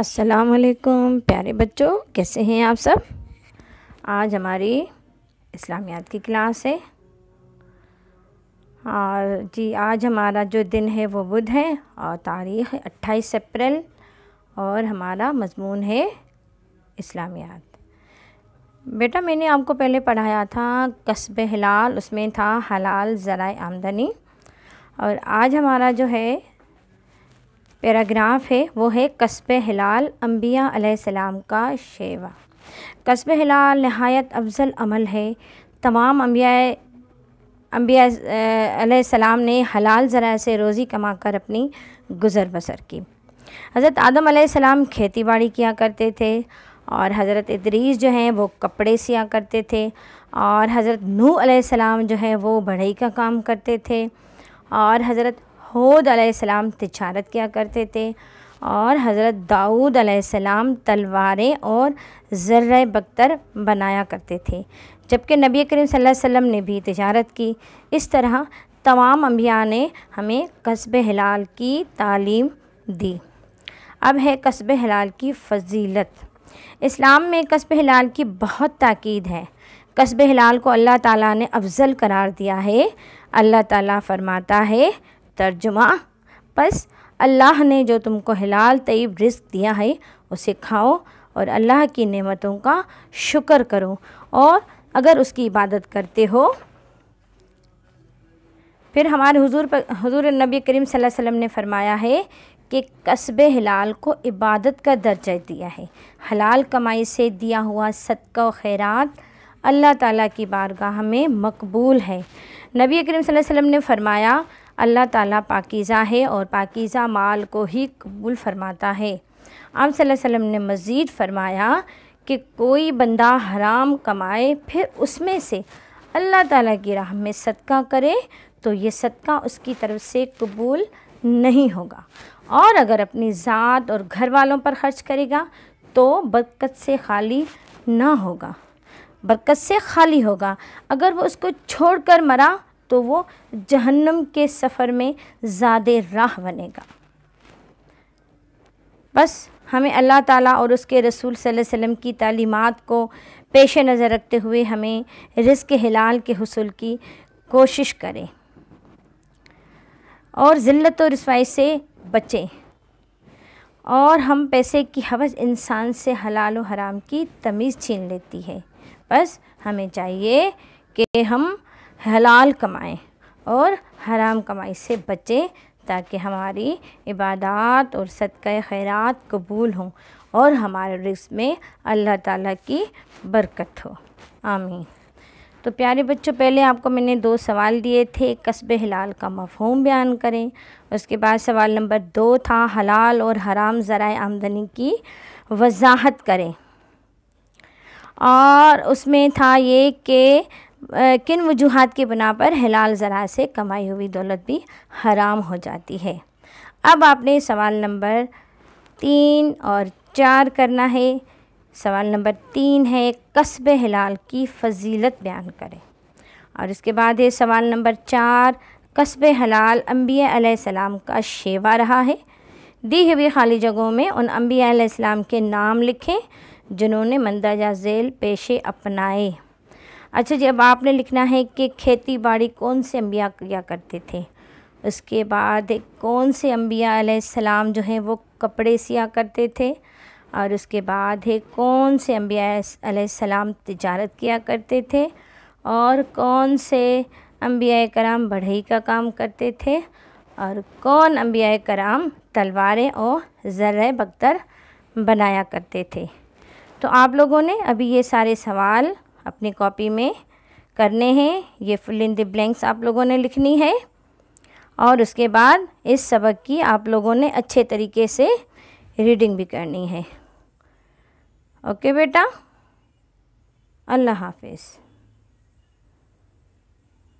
असलकुम प्यारे बच्चों कैसे हैं आप सब आज हमारी इस्लामियात की क्लास है और जी आज हमारा जो दिन है वो बुध है और तारीख़ अट्ठाईस अप्रैल और हमारा मजमून है इस्लामियात बेटा मैंने आपको पहले पढ़ाया था कस्ब हिलाल उसमें था हलाल ज़रा आमदनी और आज हमारा जो है पैराग्राफ है वो है कस्ब हिलाल अम्बिया सलाम का शेवा कस्ब हिलाल नहायत अफजल अमल है तमाम अम्बिया अम्बिया सलाम ने हलाल ज़रा से रोज़ी कमा कर अपनी गुज़र बसर की हज़रत आदम सलाम खेती बाड़ी किया करते थे और हज़रत इदरीस जो हैं वो कपड़े सिया करते थे और हज़रत नू सलाम जो है वो बढ़ई का काम करते थे और हज़रत हूद आसमाम तजारत किया करते थे और हज़रत दाऊद आसमाम तलवारें और ज़र्र बख्तर बनाया करते थे जबकि नबी करीम सल्लल्लाहु अलैहि वसल्लम ने भी तजारत की इस तरह तमाम अम्बिया ने हमें कस्ब हिलाल की तालीम दी अब है कस्ब हिलाल की फजीलत इस्लाम में कस्ब हिलाल की बहुत ताक़द है कस्ब हिलाल को अल्लाह ताला ने अफजल करार दिया है अल्लाह ताला फरमाता है तर्जुमा बस अल्लाह ने जो तुमको हिलाल तयब रिस्क दिया है उसे खाओ और अल्लाह की नेमतों का शुक्र करो और अगर उसकी इबादत करते हो फिर हमारे हुजूर पर हुजूर नबी करीम सल्लल्लाहु अलैहि वसल्लम ने फरमाया है कि कस्ब हलाल को इबादत का दर्जा दिया है हलाल कमाई से दिया हुआ सदका खैरात अल्लाह ताला की बारगाह में मकबूल है नबी करीम सल्लल्लाहु अलैहि वसल्लम ने फरमाया अल्लाह ताला पाकिज़ा है और पाकिज़ा माल को ही कबूल फरमाता है आम वसल्लम ने मज़ीद फरमाया कि कोई बंदा हराम कमाए फिर उसमें से अल्लाह ताला की राह में सदका करे तो ये सदका उसकी तरफ से कबूल नहीं होगा और अगर अपनी ज़ात और घर वालों पर ख़र्च करेगा तो बरकत से खाली ना होगा बरकत से खाली होगा अगर वो उसको छोड़कर मरा तो वो जहन्नम के सफ़र में ज़्यादा राह बनेगा बस हमें अल्लाह ताला और उसके रसूल सल्लल्लाहु अलैहि वसल्लम की तालीमात को पेश नज़र रखते हुए हमें रिज़ हिलाल के हसूल की कोशिश करें और ज़िल्लत और रसवाई से बचें और हम पैसे की हवस इंसान से हलाल और हराम की तमीज़ छीन लेती है बस हमें चाहिए कि हम हलाल कमाएं और हराम कमाई से बचें ताकि हमारी इबादत और सदक़ खैरत कबूल हों और हमारे रिस्क में अल्लाह ताला की बरकत हो आमीन तो प्यारे बच्चों पहले आपको मैंने दो सवाल दिए थे कस्बे हलाल का मफहम बयान करें उसके बाद सवाल नंबर दो था हलाल और हराम ज़रा आमदनी की वजाहत करें और उसमें था ये कि किन वजूहत की बिना पर हलाल ज़रा से कमाई हुई दौलत भी हराम हो जाती है अब आपने सवाल नंबर तीन और चार करना है सवाल नंबर तीन है कस्ब हलाल की फजीलत बयान करें और इसके बाद है सवाल नंबर चार कस्ब हलाल अम्बिया सलाम का शेवा रहा है दी हुई खाली जगहों में उन अम्बिया के नाम लिखें जिन्होंने मंदरजा झेल पेशे अपनाए अच्छा जी अब आपने लिखना है कि खेती बाड़ी कौन से अम्बिया किया करते थे उसके बाद कौन से अम्बिया आसमाम जो हैं वो कपड़े सिया करते थे और उसके बाद है कौन से अम्बिया तजारत किया करते थे और कौन से अम्बिया कराम बढ़ई का काम करते थे और कौन अम्बिया कराम तलवारें और ज़र बख्तर बनाया करते थे तो आप लोगों ने अभी ये सारे सवाल अपनी कॉपी में करने हैं ये फिल इन द ब्लैंक्स आप लोगों ने लिखनी है और उसके बाद इस सबक की आप लोगों ने अच्छे तरीके से रीडिंग भी करनी है ओके बेटा अल्लाह हाफिज़